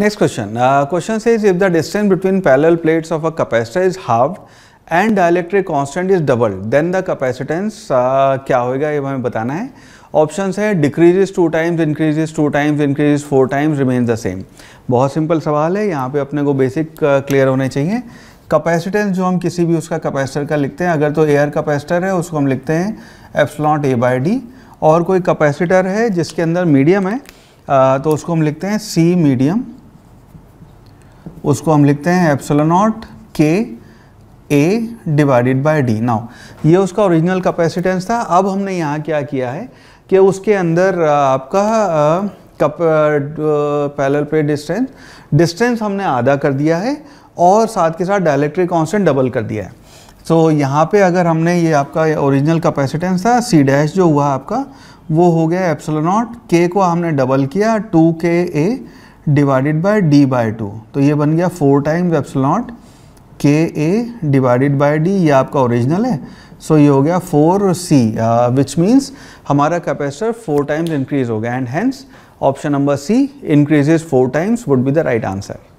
next question question से is if the distance between parallel plates of a capacitor is half and dielectric constant is double then the capacitance क्या होएगा ये हमें बताना है option है decreases two times increases two times increases four times remains the same बहुत simple सवाल है यहाँ पे अपने को बेसिक क्लियर uh, होने चाहिए कैपेसिटेंस जो हम किसी भी उसका कैपेसिटर का लिखते हैं अगर तो एयर कैपेसिटर है उसको हम लिखते हैं एप्सलॉट ए बाई डी और कोई कैपेसिटर है जिसके अंदर मीडियम है uh, तो उसको हम लिखते हैं सी मीडियम उसको हम लिखते हैं epsilon naught K A divided by D now ये उसका ओरिजिनल कैपेसिटेंस था अब हमने यहाँ क्या किया है कि उसके अंदर आपका कप पैलर पे डिस्टेंस डिस्टेंस हमने आधा कर दिया है और साथ के साथ डायलेक्ट्रिक कांस्टेंट डबल कर दिया है सो so, यहाँ पे अगर हमने ये आपका ओरिजिनल कैपेसिटेंस था सी डैश जो हुआ आपका वो हो गया एप्सलोनॉट के को हमने डबल किया two K A divided by D by two तो ये बन गया फोर टाइम्स वेप्सलॉट के ए डिवाइडेड बाय डी ये आपका ओरिजिनल है सो so ये हो गया फोर सी विच मीन्स हमारा कैपेसिटर फोर टाइम्स इंक्रीज हो गया and hence option number C increases four times would be the right answer